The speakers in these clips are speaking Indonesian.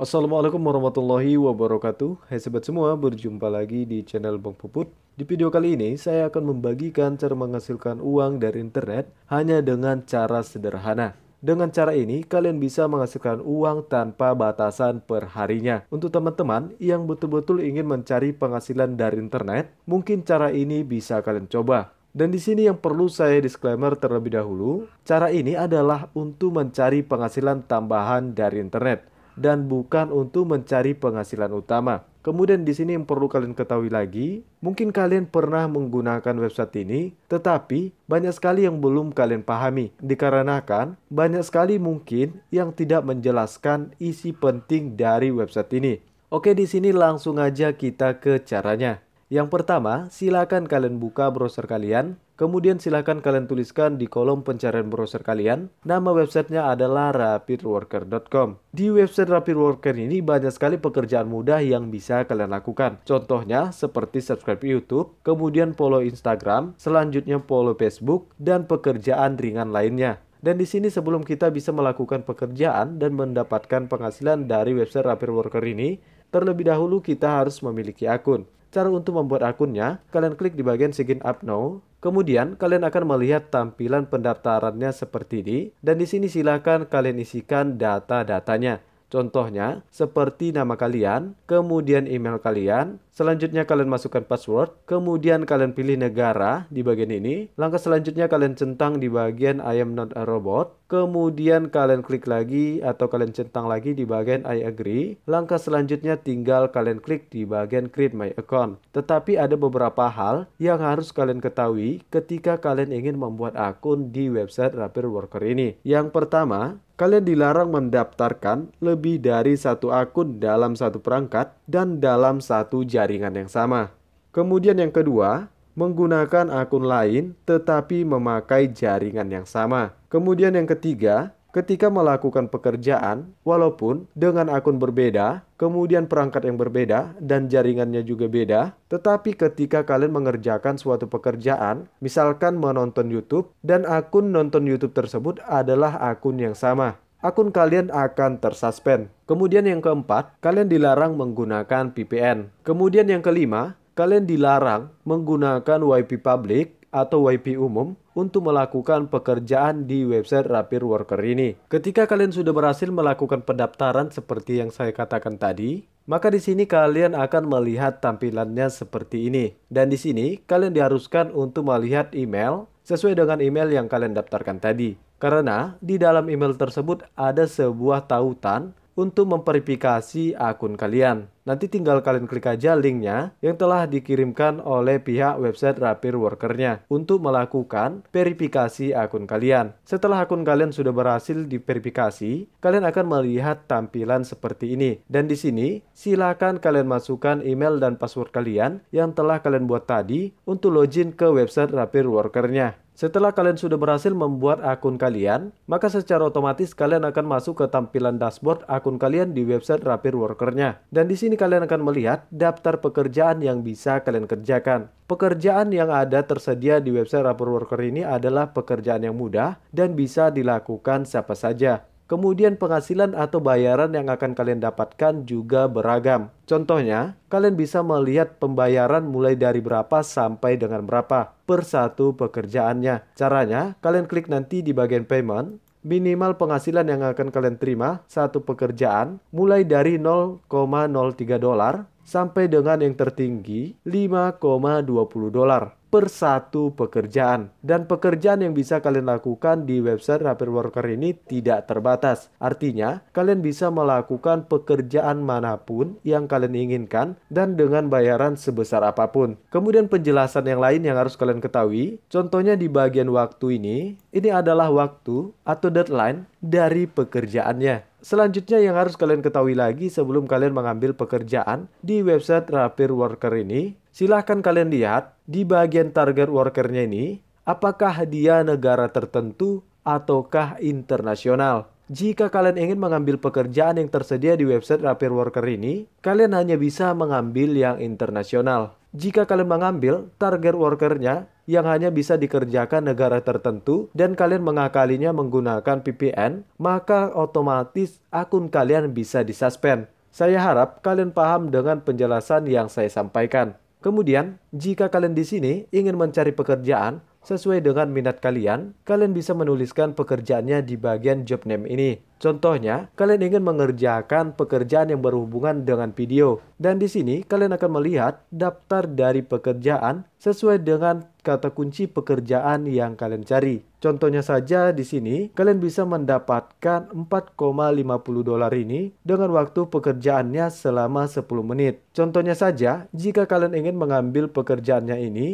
Assalamualaikum warahmatullahi wabarakatuh. Hai sobat semua, berjumpa lagi di channel Bang Puput. Di video kali ini, saya akan membagikan cara menghasilkan uang dari internet hanya dengan cara sederhana. Dengan cara ini, kalian bisa menghasilkan uang tanpa batasan perharinya. Untuk teman-teman yang betul-betul ingin mencari penghasilan dari internet, mungkin cara ini bisa kalian coba. Dan di sini yang perlu saya disclaimer terlebih dahulu, cara ini adalah untuk mencari penghasilan tambahan dari internet dan bukan untuk mencari penghasilan utama. Kemudian di sini yang perlu kalian ketahui lagi, mungkin kalian pernah menggunakan website ini, tetapi banyak sekali yang belum kalian pahami. Dikarenakan banyak sekali mungkin yang tidak menjelaskan isi penting dari website ini. Oke, di sini langsung aja kita ke caranya. Yang pertama, silakan kalian buka browser kalian Kemudian silahkan kalian tuliskan di kolom pencarian browser kalian. Nama websitenya adalah rapidworker.com. Di website rapidworker ini banyak sekali pekerjaan mudah yang bisa kalian lakukan. Contohnya seperti subscribe YouTube, kemudian follow Instagram, selanjutnya follow Facebook, dan pekerjaan ringan lainnya. Dan di sini sebelum kita bisa melakukan pekerjaan dan mendapatkan penghasilan dari website rapidworker ini, terlebih dahulu kita harus memiliki akun. Cara untuk membuat akunnya, kalian klik di bagian sign up now, Kemudian kalian akan melihat tampilan pendaftarannya seperti ini dan di sini silakan kalian isikan data-datanya. Contohnya, seperti nama kalian, kemudian email kalian, selanjutnya kalian masukkan password, kemudian kalian pilih negara di bagian ini, langkah selanjutnya kalian centang di bagian I am not a robot, kemudian kalian klik lagi atau kalian centang lagi di bagian I agree, langkah selanjutnya tinggal kalian klik di bagian create my account. Tetapi ada beberapa hal yang harus kalian ketahui ketika kalian ingin membuat akun di website Rapid Worker ini. Yang pertama, Kalian dilarang mendaftarkan lebih dari satu akun dalam satu perangkat dan dalam satu jaringan yang sama. Kemudian yang kedua, menggunakan akun lain tetapi memakai jaringan yang sama. Kemudian yang ketiga, ketika melakukan pekerjaan, walaupun dengan akun berbeda, kemudian perangkat yang berbeda, dan jaringannya juga beda, tetapi ketika kalian mengerjakan suatu pekerjaan, misalkan menonton YouTube, dan akun nonton YouTube tersebut adalah akun yang sama, akun kalian akan tersuspend. Kemudian yang keempat, kalian dilarang menggunakan VPN. Kemudian yang kelima, kalian dilarang menggunakan WiFi public atau WP umum untuk melakukan pekerjaan di website Rapid Worker ini. Ketika kalian sudah berhasil melakukan pendaftaran seperti yang saya katakan tadi, maka di sini kalian akan melihat tampilannya seperti ini. Dan di sini kalian diharuskan untuk melihat email sesuai dengan email yang kalian daftarkan tadi. Karena di dalam email tersebut ada sebuah tautan untuk memverifikasi akun kalian. Nanti tinggal kalian klik aja linknya yang telah dikirimkan oleh pihak website Rapir Workernya untuk melakukan verifikasi akun kalian. Setelah akun kalian sudah berhasil diverifikasi, kalian akan melihat tampilan seperti ini. Dan di sini, silakan kalian masukkan email dan password kalian yang telah kalian buat tadi untuk login ke website Rapir Workernya. Setelah kalian sudah berhasil membuat akun kalian, maka secara otomatis kalian akan masuk ke tampilan dashboard akun kalian di website Rapid worker Dan di sini kalian akan melihat daftar pekerjaan yang bisa kalian kerjakan. Pekerjaan yang ada tersedia di website Rapid Worker ini adalah pekerjaan yang mudah dan bisa dilakukan siapa saja. Kemudian penghasilan atau bayaran yang akan kalian dapatkan juga beragam. Contohnya, kalian bisa melihat pembayaran mulai dari berapa sampai dengan berapa per satu pekerjaannya. Caranya, kalian klik nanti di bagian payment, minimal penghasilan yang akan kalian terima satu pekerjaan mulai dari 0,03 dolar sampai dengan yang tertinggi 5,20 dolar persatu pekerjaan. Dan pekerjaan yang bisa kalian lakukan di website Rapid Worker ini tidak terbatas. Artinya, kalian bisa melakukan pekerjaan manapun yang kalian inginkan dan dengan bayaran sebesar apapun. Kemudian penjelasan yang lain yang harus kalian ketahui, contohnya di bagian waktu ini, ini adalah waktu atau deadline dari pekerjaannya. Selanjutnya yang harus kalian ketahui lagi sebelum kalian mengambil pekerjaan di website Rapid Worker ini Silahkan kalian lihat di bagian target workernya ini, apakah dia negara tertentu ataukah internasional. Jika kalian ingin mengambil pekerjaan yang tersedia di website Rapid Worker ini, kalian hanya bisa mengambil yang internasional. Jika kalian mengambil target workernya yang hanya bisa dikerjakan negara tertentu dan kalian mengakalinya menggunakan VPN, maka otomatis akun kalian bisa disuspend. Saya harap kalian paham dengan penjelasan yang saya sampaikan. Kemudian, jika kalian di sini ingin mencari pekerjaan, Sesuai dengan minat kalian, kalian bisa menuliskan pekerjaannya di bagian job name ini. Contohnya, kalian ingin mengerjakan pekerjaan yang berhubungan dengan video. Dan di sini, kalian akan melihat daftar dari pekerjaan sesuai dengan kata kunci pekerjaan yang kalian cari. Contohnya saja di sini, kalian bisa mendapatkan 4,50 dolar ini dengan waktu pekerjaannya selama 10 menit. Contohnya saja, jika kalian ingin mengambil pekerjaannya ini,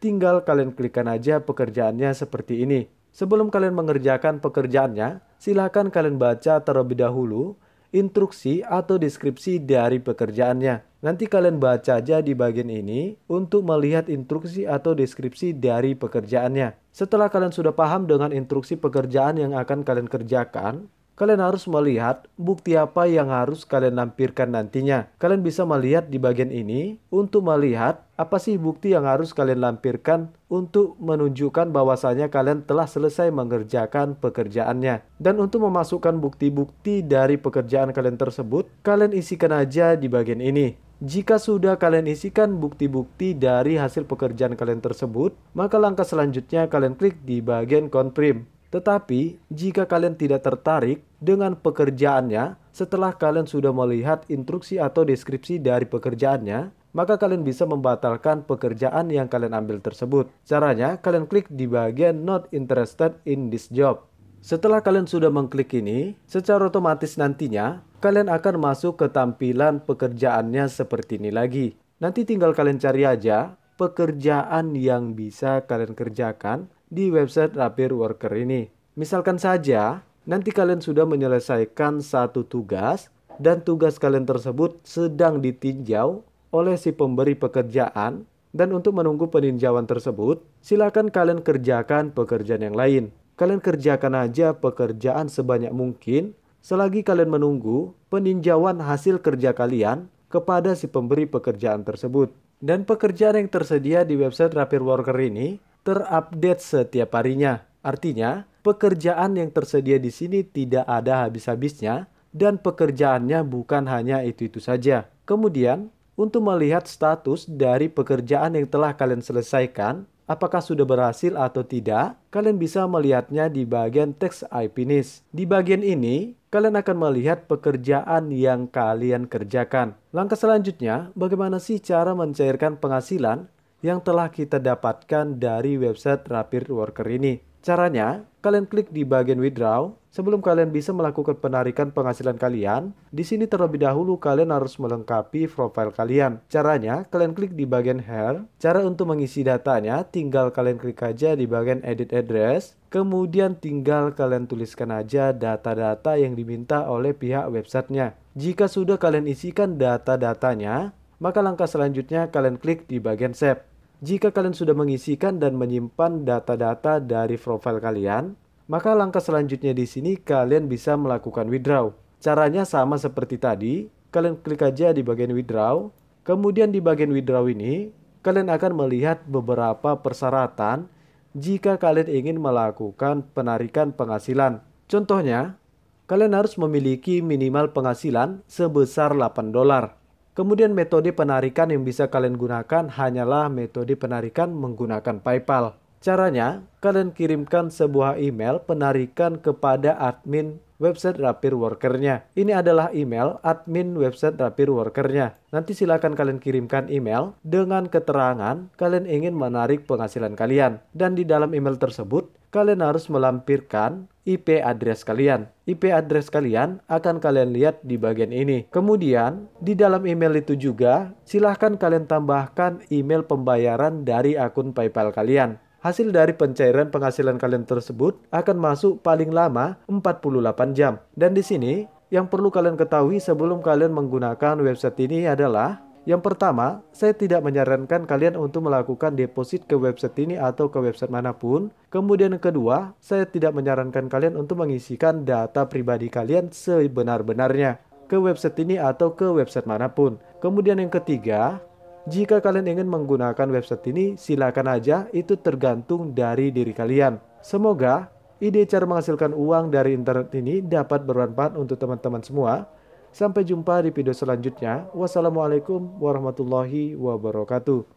tinggal kalian klikkan aja pekerjaannya seperti ini. Sebelum kalian mengerjakan pekerjaannya, silahkan kalian baca terlebih dahulu instruksi atau deskripsi dari pekerjaannya. Nanti kalian baca aja di bagian ini untuk melihat instruksi atau deskripsi dari pekerjaannya. Setelah kalian sudah paham dengan instruksi pekerjaan yang akan kalian kerjakan, Kalian harus melihat bukti apa yang harus kalian lampirkan nantinya. Kalian bisa melihat di bagian ini untuk melihat apa sih bukti yang harus kalian lampirkan untuk menunjukkan bahwasanya kalian telah selesai mengerjakan pekerjaannya. Dan untuk memasukkan bukti-bukti dari pekerjaan kalian tersebut, kalian isikan aja di bagian ini. Jika sudah kalian isikan bukti-bukti dari hasil pekerjaan kalian tersebut, maka langkah selanjutnya kalian klik di bagian confirm. Tetapi, jika kalian tidak tertarik dengan pekerjaannya setelah kalian sudah melihat instruksi atau deskripsi dari pekerjaannya, maka kalian bisa membatalkan pekerjaan yang kalian ambil tersebut. Caranya, kalian klik di bagian Not Interested in this Job. Setelah kalian sudah mengklik ini, secara otomatis nantinya, kalian akan masuk ke tampilan pekerjaannya seperti ini lagi. Nanti tinggal kalian cari aja pekerjaan yang bisa kalian kerjakan di website Rapir Worker ini. Misalkan saja, nanti kalian sudah menyelesaikan satu tugas dan tugas kalian tersebut sedang ditinjau oleh si pemberi pekerjaan dan untuk menunggu peninjauan tersebut, silakan kalian kerjakan pekerjaan yang lain. Kalian kerjakan aja pekerjaan sebanyak mungkin selagi kalian menunggu peninjauan hasil kerja kalian kepada si pemberi pekerjaan tersebut. Dan pekerjaan yang tersedia di website Rapid Worker ini terupdate setiap harinya. Artinya, pekerjaan yang tersedia di sini tidak ada habis-habisnya dan pekerjaannya bukan hanya itu-itu saja. Kemudian, untuk melihat status dari pekerjaan yang telah kalian selesaikan, apakah sudah berhasil atau tidak, kalian bisa melihatnya di bagian teks I finish. Di bagian ini, kalian akan melihat pekerjaan yang kalian kerjakan. Langkah selanjutnya, bagaimana sih cara mencairkan penghasilan yang telah kita dapatkan dari website Rapid Worker ini? Caranya, kalian klik di bagian withdraw. Sebelum kalian bisa melakukan penarikan penghasilan kalian, di sini terlebih dahulu kalian harus melengkapi profil kalian. Caranya, kalian klik di bagian hair. Cara untuk mengisi datanya, tinggal kalian klik aja di bagian edit address. Kemudian tinggal kalian tuliskan aja data-data yang diminta oleh pihak websitenya. Jika sudah kalian isikan data-datanya, maka langkah selanjutnya kalian klik di bagian save. Jika kalian sudah mengisikan dan menyimpan data-data dari profil kalian, maka langkah selanjutnya di sini kalian bisa melakukan withdraw. Caranya sama seperti tadi, kalian klik aja di bagian withdraw. Kemudian di bagian withdraw ini, kalian akan melihat beberapa persyaratan jika kalian ingin melakukan penarikan penghasilan. Contohnya, kalian harus memiliki minimal penghasilan sebesar 8 dolar. Kemudian metode penarikan yang bisa kalian gunakan hanyalah metode penarikan menggunakan PayPal. Caranya, kalian kirimkan sebuah email penarikan kepada admin website Rapir Workernya. Ini adalah email admin website Rapir Workernya. Nanti silakan kalian kirimkan email dengan keterangan kalian ingin menarik penghasilan kalian. Dan di dalam email tersebut, kalian harus melampirkan IP address kalian. IP address kalian akan kalian lihat di bagian ini. Kemudian, di dalam email itu juga, silahkan kalian tambahkan email pembayaran dari akun PayPal kalian. Hasil dari pencairan penghasilan kalian tersebut akan masuk paling lama 48 jam. Dan di sini yang perlu kalian ketahui sebelum kalian menggunakan website ini adalah yang pertama, saya tidak menyarankan kalian untuk melakukan deposit ke website ini atau ke website manapun. Kemudian yang kedua, saya tidak menyarankan kalian untuk mengisikan data pribadi kalian sebenar-benarnya ke website ini atau ke website manapun. Kemudian yang ketiga, jika kalian ingin menggunakan website ini, silakan aja, itu tergantung dari diri kalian. Semoga ide cara menghasilkan uang dari internet ini dapat bermanfaat untuk teman-teman semua. Sampai jumpa di video selanjutnya. Wassalamualaikum warahmatullahi wabarakatuh.